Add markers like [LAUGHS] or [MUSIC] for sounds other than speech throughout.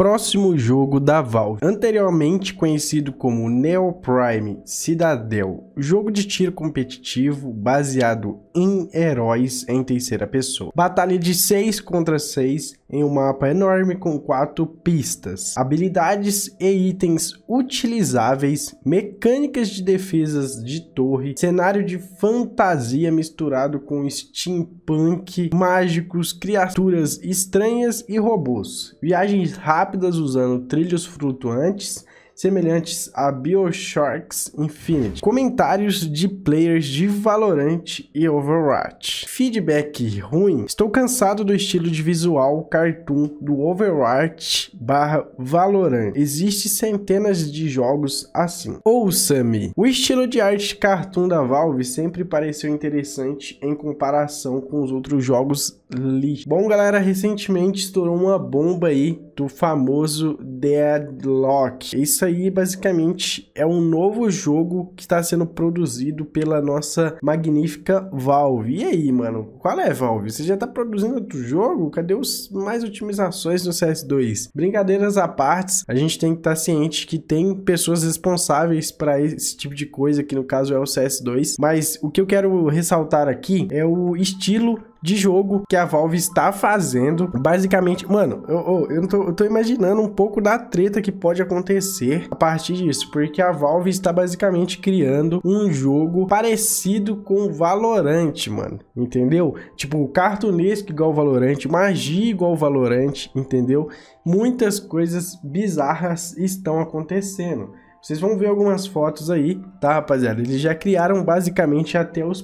próximo jogo da Valve, anteriormente conhecido como Neo Prime Citadel, jogo de tiro competitivo baseado em heróis em terceira pessoa. Batalha de 6 contra 6 em um mapa enorme com quatro pistas, habilidades e itens utilizáveis, mecânicas de defesas de torre, cenário de fantasia misturado com steampunk, mágicos, criaturas estranhas e robôs, viagens rápidas usando trilhos flutuantes, semelhantes a Biosharks Infinity, comentários de players de Valorant e Overwatch, feedback ruim, estou cansado do estilo de visual cartoon do Overwatch barra Valorant, Existem centenas de jogos assim. Ouça-me, o estilo de arte cartoon da Valve sempre pareceu interessante em comparação com os outros jogos lixo. Bom galera, recentemente estourou uma bomba aí do famoso Deadlock. Isso aí basicamente é um novo jogo que está sendo produzido pela nossa magnífica Valve. E aí, mano? Qual é, Valve? Você já está produzindo outro jogo? Cadê os mais otimizações no CS2? Brincadeiras à parte, a gente tem que estar tá ciente que tem pessoas responsáveis para esse tipo de coisa, que no caso é o CS2, mas o que eu quero ressaltar aqui é o estilo de jogo que a Valve está fazendo. Basicamente, mano, eu, eu, eu, tô, eu tô imaginando um pouco da treta que pode acontecer a partir disso, porque a Valve está basicamente criando um jogo parecido com Valorant, mano, entendeu? Tipo, cartunesco igual Valorant, magia igual Valorant, entendeu? Muitas coisas bizarras estão acontecendo. Vocês vão ver algumas fotos aí, tá, rapaziada? Eles já criaram basicamente até os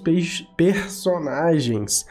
personagens.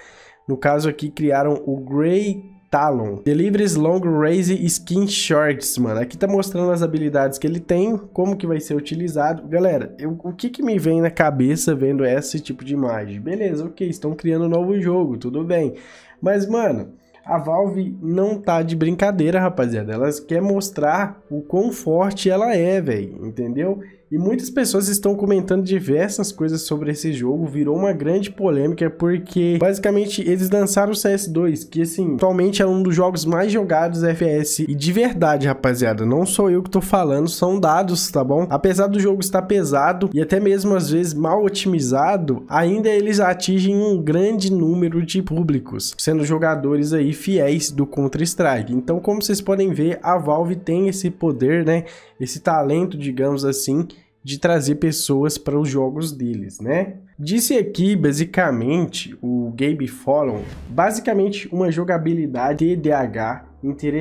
No caso aqui, criaram o Grey Talon. Deliveries Long Raise Skin Shorts, mano. Aqui tá mostrando as habilidades que ele tem, como que vai ser utilizado. Galera, eu, o que que me vem na cabeça vendo esse tipo de imagem? Beleza, ok, estão criando um novo jogo, tudo bem. Mas, mano... A Valve não tá de brincadeira, rapaziada. Elas quer mostrar o quão forte ela é, velho, entendeu? E muitas pessoas estão comentando diversas coisas sobre esse jogo, virou uma grande polêmica porque basicamente eles lançaram o CS2, que assim, atualmente é um dos jogos mais jogados FPS e de verdade, rapaziada, não sou eu que tô falando, são dados, tá bom? Apesar do jogo estar pesado e até mesmo às vezes mal otimizado, ainda eles atingem um grande número de públicos, sendo jogadores aí fiéis do Counter-Strike. Então, como vocês podem ver, a Valve tem esse poder, né? Esse talento, digamos assim, de trazer pessoas para os jogos deles, né? Disse aqui, basicamente, o Gabe Fallon, basicamente uma jogabilidade TDAH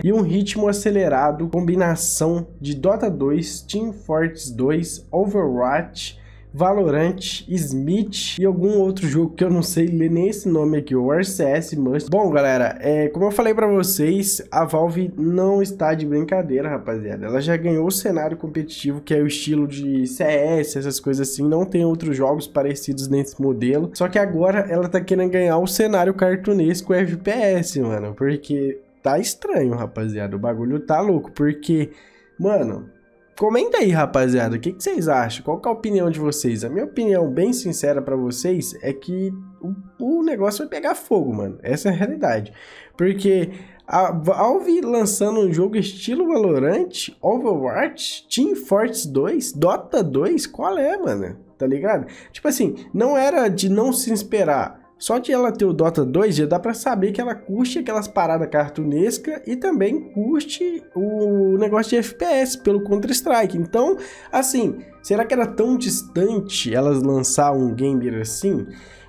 e um ritmo acelerado, combinação de Dota 2, Team Fortress 2, Overwatch Valorant, Smith e algum outro jogo que eu não sei ler nem esse nome aqui, o RCS Must. Bom, galera, é, como eu falei para vocês, a Valve não está de brincadeira, rapaziada. Ela já ganhou o cenário competitivo, que é o estilo de CS, essas coisas assim. Não tem outros jogos parecidos nesse modelo. Só que agora ela tá querendo ganhar o cenário cartunesco FPS, mano. Porque tá estranho, rapaziada. O bagulho tá louco, porque... Mano, Comenta aí, rapaziada, o que, que, vocês acham? Qual é a opinião de vocês? A minha opinião bem sincera para vocês é que o, o, negócio vai pegar fogo, mano. Essa é a realidade. Porque a Valve lançando um jogo estilo Valorant, Overwatch, Team Fortress 2, Dota 2, qual é, mano? Tá ligado? Tipo assim, não era de não se esperar só de ela ter o Dota 2 já dá para saber que ela curte aquelas paradas cartunesca e também curte o negócio de FPS pelo Counter-Strike. Então, assim, será que era tão distante elas lançar um gamer assim?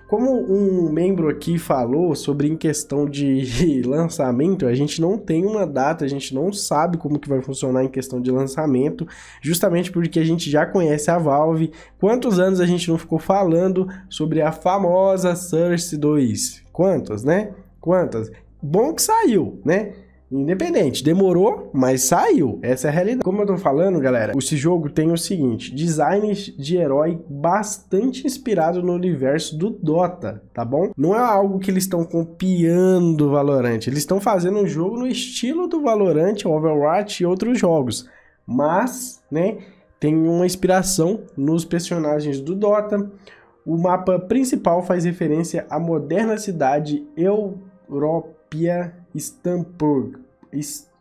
Como um membro aqui falou sobre em questão de [LAUGHS] lançamento, a gente não tem uma data, a gente não sabe como que vai funcionar em questão de lançamento, justamente porque a gente já conhece a Valve. Quantos anos a gente não ficou falando sobre a famosa Source 2? Quantas, né? Quantas? Bom que saiu, né? Independente, demorou, mas saiu. Essa é a realidade. Como eu tô falando, galera, esse jogo tem o seguinte: design de herói bastante inspirado no universo do Dota, tá bom? Não é algo que eles estão copiando Valorant. Eles estão fazendo um jogo no estilo do Valorant, Overwatch e outros jogos. Mas, né, tem uma inspiração nos personagens do Dota. O mapa principal faz referência à moderna cidade europeia Stampug,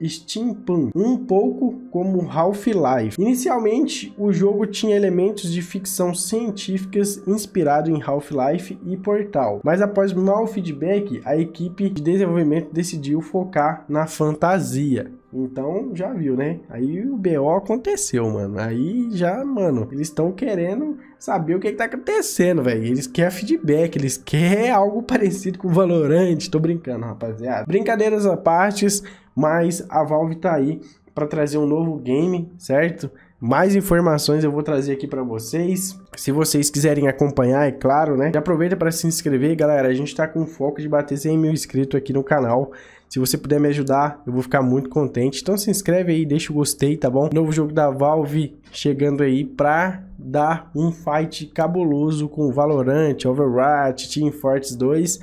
steampunk, um pouco como Half-Life. Inicialmente, o jogo tinha elementos de ficção científicas inspirado em Half-Life e Portal, mas após mau feedback, a equipe de desenvolvimento decidiu focar na fantasia. Então, já viu, né? Aí o BO aconteceu, mano. Aí já, mano, eles estão querendo saber o que, é que tá acontecendo, velho. Eles querem feedback, eles querem algo [LAUGHS] parecido com o Valorant. Tô brincando, rapaziada. Brincadeiras à parte, mas a Valve tá aí para trazer um novo game, certo? Mais informações eu vou trazer aqui para vocês. Se vocês quiserem acompanhar, é claro, né? Já aproveita para se inscrever, galera. A gente está com foco de bater 100 mil inscritos aqui no canal. Se você puder me ajudar, eu vou ficar muito contente. Então se inscreve aí, deixa o gostei, tá bom? Novo jogo da Valve chegando aí pra dar um fight cabuloso com Valorant, Overwatch, Team Fortress 2.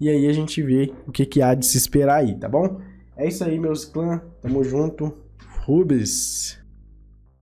E aí a gente vê o que, que há de se esperar aí, tá bom? É isso aí, meus clãs. Tamo junto. Rubes.